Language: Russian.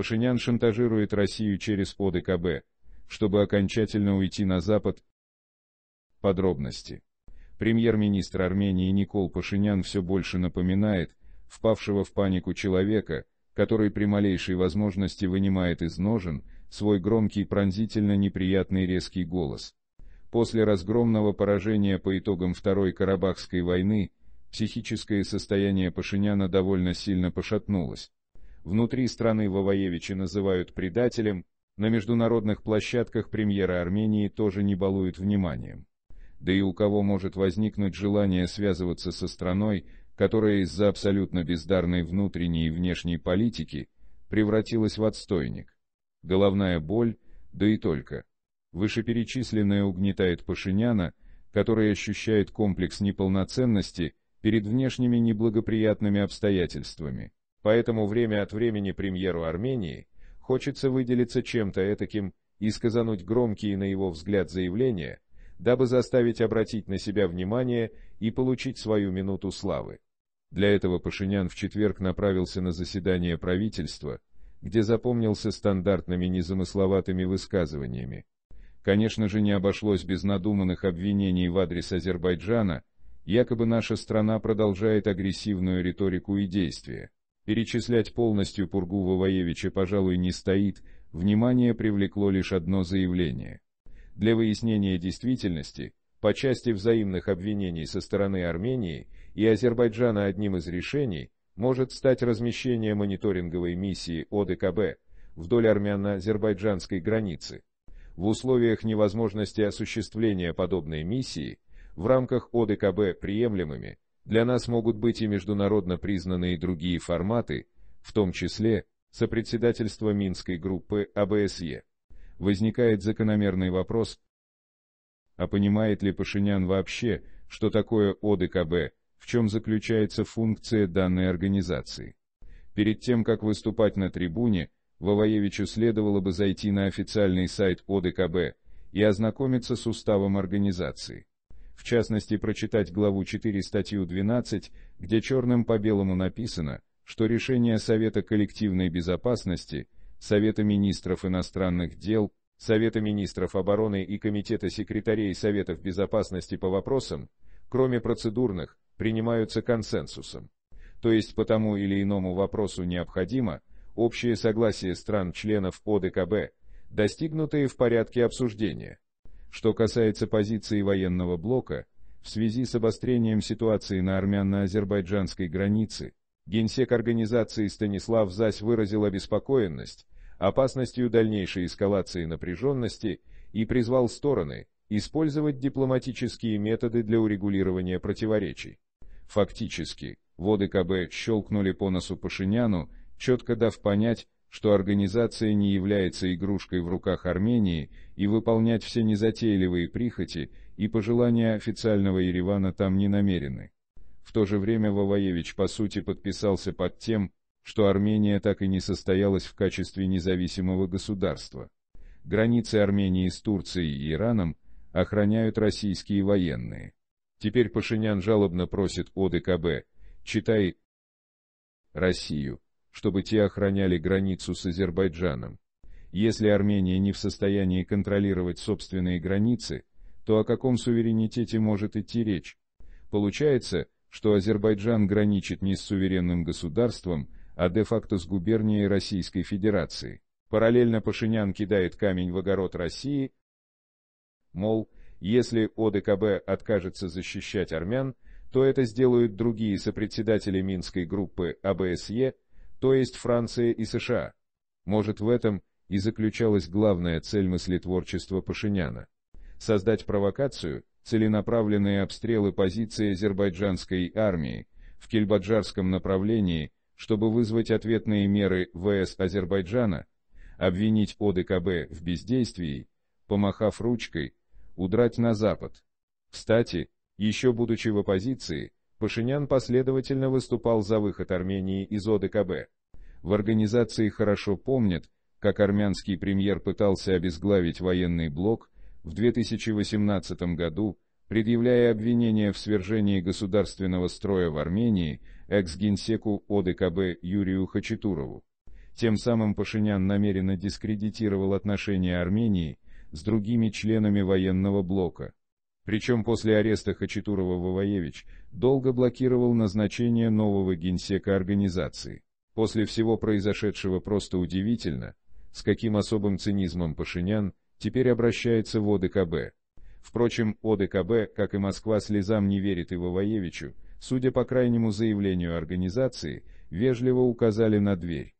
Пашинян шантажирует Россию через ОДКБ, чтобы окончательно уйти на Запад. Подробности. Премьер-министр Армении Никол Пашинян все больше напоминает впавшего в панику человека, который при малейшей возможности вынимает из ножен свой громкий пронзительно неприятный резкий голос. После разгромного поражения по итогам Второй Карабахской войны, психическое состояние Пашиняна довольно сильно пошатнулось внутри страны Ваваевича называют предателем, на международных площадках премьера Армении тоже не балуют вниманием. Да и у кого может возникнуть желание связываться со страной, которая из-за абсолютно бездарной внутренней и внешней политики превратилась в отстойник. Головная боль, да и только. Вышеперечисленное угнетает Пашиняна, который ощущает комплекс неполноценности перед внешними неблагоприятными обстоятельствами. Поэтому время от времени премьеру Армении хочется выделиться чем-то этаким и сказануть громкие на его взгляд заявления, дабы заставить обратить на себя внимание и получить свою минуту славы. Для этого Пашинян в четверг направился на заседание правительства, где запомнился стандартными незамысловатыми высказываниями. Конечно же, не обошлось без надуманных обвинений в адрес Азербайджана, якобы наша страна продолжает агрессивную риторику и действия. Перечислять полностью Пургу Ваваевича, пожалуй, не стоит, внимание привлекло лишь одно заявление. Для выяснения действительности, по части взаимных обвинений со стороны Армении и Азербайджана одним из решений может стать размещение мониторинговой миссии ОДКБ вдоль армяно-азербайджанской границы. В условиях невозможности осуществления подобной миссии в рамках ОДКБ приемлемыми для нас могут быть и международно признанные другие форматы, в том числе сопредседательство Минской группы АБСЕ. Возникает закономерный вопрос, а понимает ли Пашинян вообще, что такое ОДКБ, в чем заключается функция данной организации? Перед тем, как выступать на трибуне, Ваваевичу следовало бы зайти на официальный сайт ОДКБ и ознакомиться с уставом организации в частности прочитать главу 4 статью 12, где черным по белому написано, что решения Совета коллективной безопасности, Совета министров иностранных дел, Совета министров обороны и Комитета секретарей Советов безопасности по вопросам, кроме процедурных, принимаются консенсусом. То есть по тому или иному вопросу необходимо общее согласие стран-членов ОДКБ, достигнутые в порядке обсуждения. Что касается позиции военного блока, в связи с обострением ситуации на армяно-азербайджанской границе, генсек организации Станислав Зась выразил обеспокоенность опасностью дальнейшей эскалации напряженности и призвал стороны использовать дипломатические методы для урегулирования противоречий. Фактически, воды КБ щелкнули по носу Пашиняну, четко дав понять, что организация не является игрушкой в руках Армении и выполнять все незатейливые прихоти и пожелания официального Еревана там не намерены. В то же время Ваваевич по сути подписался под тем, что Армения так и не состоялась в качестве независимого государства. Границы Армении с Турцией и Ираном охраняют российские военные. Теперь Пашинян жалобно просит ОДКБ, читай Россию, чтобы те охраняли границу с Азербайджаном. Если Армения не в состоянии контролировать собственные границы, то о каком суверенитете может идти речь? Получается, что Азербайджан граничит не с суверенным государством, а де-факто с губернией Российской Федерации. Параллельно Пашинян кидает камень в огород России, мол, если ОДКБ откажется защищать армян, то это сделают другие сопредседатели Минской группы АБСЕ, то есть Франция и США. Может, в этом и заключалась главная цель мыслетворчества Пашиняна – создать провокацию, целенаправленные обстрелы позиции азербайджанской армии в кельбаджарском направлении, чтобы вызвать ответные меры ВС Азербайджана, обвинить ОДКБ в бездействии, помахав ручкой, удрать на запад. Кстати, еще будучи в оппозиции, Пашинян последовательно выступал за выход Армении из ОДКБ. В организации хорошо помнят, как армянский премьер пытался обезглавить военный блок в 2018 году, предъявляя обвинения в свержении государственного строя в Армении экс-генсеку ОДКБ Юрию Хачатурову. Тем самым Пашинян намеренно дискредитировал отношения Армении с другими членами военного блока – причем после ареста Хачатурова Вовоевич долго блокировал назначение нового генсека организации. После всего произошедшего просто удивительно, с каким особым цинизмом Пашинян теперь обращается в ОДКБ. Впрочем, ОДКБ, как и Москва, слезам не верит и Вовоевичу, судя по крайнему заявлению организации, вежливо указали на дверь.